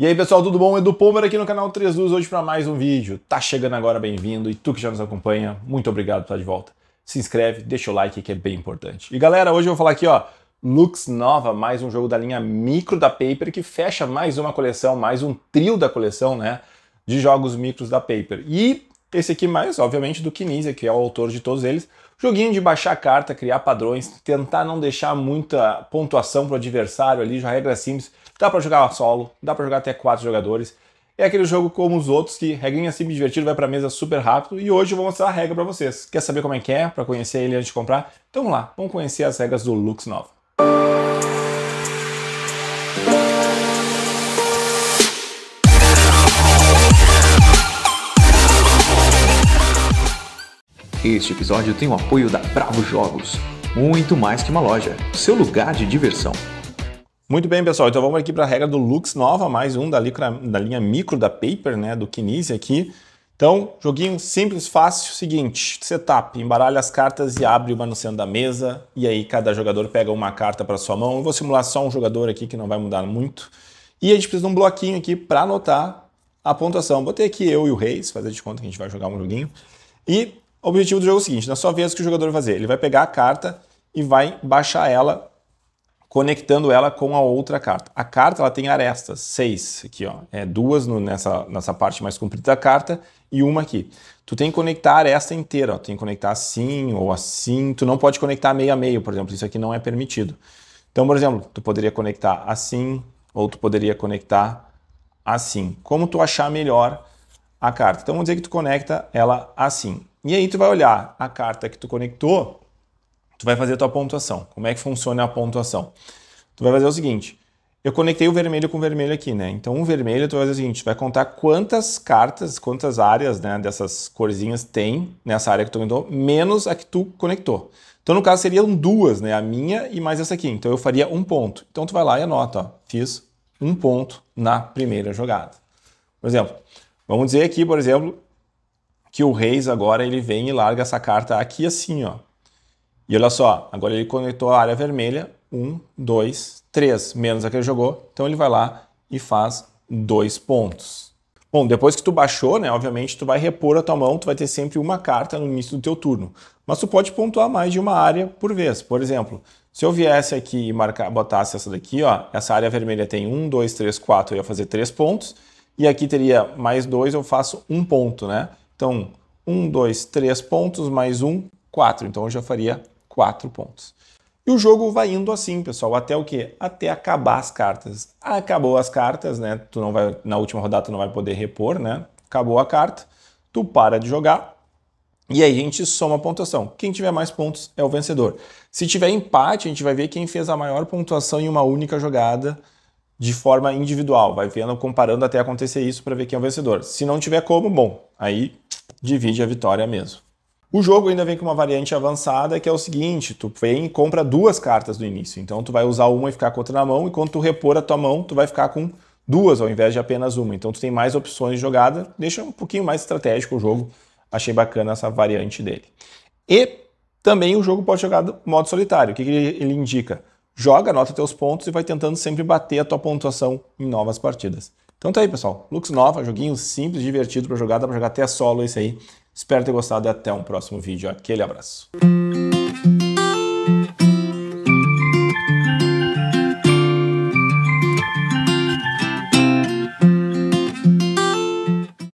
E aí pessoal, tudo bom? Edu Palmer aqui no canal 3 Luz hoje para mais um vídeo. Tá chegando agora, bem-vindo. E tu que já nos acompanha, muito obrigado por estar de volta. Se inscreve, deixa o like que é bem importante. E galera, hoje eu vou falar aqui, ó, Lux Nova, mais um jogo da linha micro da Paper que fecha mais uma coleção, mais um trio da coleção, né, de jogos micros da Paper. E esse aqui mais, obviamente, do Kinesia, que é o autor de todos eles. Joguinho de baixar carta, criar padrões, tentar não deixar muita pontuação para o adversário ali, regra é simples. Dá para jogar solo, dá para jogar até quatro jogadores. É aquele jogo como os outros que regrinha simples divertido vai para mesa super rápido e hoje eu vou mostrar a regra para vocês. Quer saber como é que é para conhecer ele antes de comprar? Então vamos lá, vamos conhecer as regras do Lux Nova. Este episódio tem o apoio da Bravo Jogos, muito mais que uma loja, seu lugar de diversão. Muito bem, pessoal. Então vamos aqui para a regra do Lux Nova, mais um da, licra, da linha micro da Paper, né, do Kinese aqui. Então, joguinho simples, fácil, seguinte, setup, embaralha as cartas e abre uma no centro da mesa, e aí cada jogador pega uma carta para sua mão. Eu vou simular só um jogador aqui que não vai mudar muito. E a gente precisa de um bloquinho aqui para anotar a pontuação. Botei aqui eu e o Reis, fazer de conta que a gente vai jogar um joguinho. E o objetivo do jogo é o seguinte: na é sua vez, o que o jogador vai fazer? Ele vai pegar a carta e vai baixar ela, conectando ela com a outra carta. A carta ela tem arestas, seis aqui, ó. É duas no, nessa, nessa parte mais comprida da carta e uma aqui. Tu tem que conectar a aresta inteira, ó. Tu tem que conectar assim ou assim. Tu não pode conectar meio a meio, por exemplo. Isso aqui não é permitido. Então, por exemplo, tu poderia conectar assim ou tu poderia conectar assim. Como tu achar melhor a carta. Então, vamos dizer que tu conecta ela assim. E aí tu vai olhar a carta que tu conectou, tu vai fazer a tua pontuação. Como é que funciona a pontuação? Tu vai fazer o seguinte, eu conectei o vermelho com o vermelho aqui, né? Então, um vermelho, tu vai fazer o seguinte, tu vai contar quantas cartas, quantas áreas né, dessas corzinhas tem nessa área que tu conectou, menos a que tu conectou. Então, no caso, seriam duas, né? A minha e mais essa aqui. Então, eu faria um ponto. Então, tu vai lá e anota, ó, fiz um ponto na primeira jogada. Por exemplo, vamos dizer aqui, por exemplo, que o Reis agora ele vem e larga essa carta aqui assim, ó. E olha só, agora ele conectou a área vermelha, 1, 2, 3, menos a que ele jogou, então ele vai lá e faz dois pontos. Bom, depois que tu baixou, né, obviamente tu vai repor a tua mão, tu vai ter sempre uma carta no início do teu turno. Mas tu pode pontuar mais de uma área por vez. Por exemplo, se eu viesse aqui e marcar, botasse essa daqui, ó, essa área vermelha tem 1, 2, 3, 4, eu ia fazer três pontos, e aqui teria mais dois eu faço um ponto, né? Então, 1, 2, 3 pontos, mais 1, 4. Então eu já faria 4 pontos. E o jogo vai indo assim, pessoal, até o quê? Até acabar as cartas. Acabou as cartas, né? Tu não vai, na última rodada tu não vai poder repor, né? Acabou a carta, tu para de jogar e aí a gente soma a pontuação. Quem tiver mais pontos é o vencedor. Se tiver empate, a gente vai ver quem fez a maior pontuação em uma única jogada de forma individual. Vai vendo, comparando até acontecer isso para ver quem é o vencedor. Se não tiver como, bom, aí divide a vitória mesmo. O jogo ainda vem com uma variante avançada que é o seguinte: tu vem e compra duas cartas do início. Então tu vai usar uma e ficar com outra na mão, e quando tu repor a tua mão, tu vai ficar com duas ao invés de apenas uma. Então tu tem mais opções de jogada, deixa um pouquinho mais estratégico o jogo. Achei bacana essa variante dele. E também o jogo pode jogar modo solitário. O que, que ele indica? Joga, anota teus pontos e vai tentando sempre bater a tua pontuação em novas partidas. Então tá aí, pessoal. Lux Nova, joguinho simples, divertido para jogar, dá para jogar até solo esse aí. Espero ter gostado e até um próximo vídeo. Aquele abraço.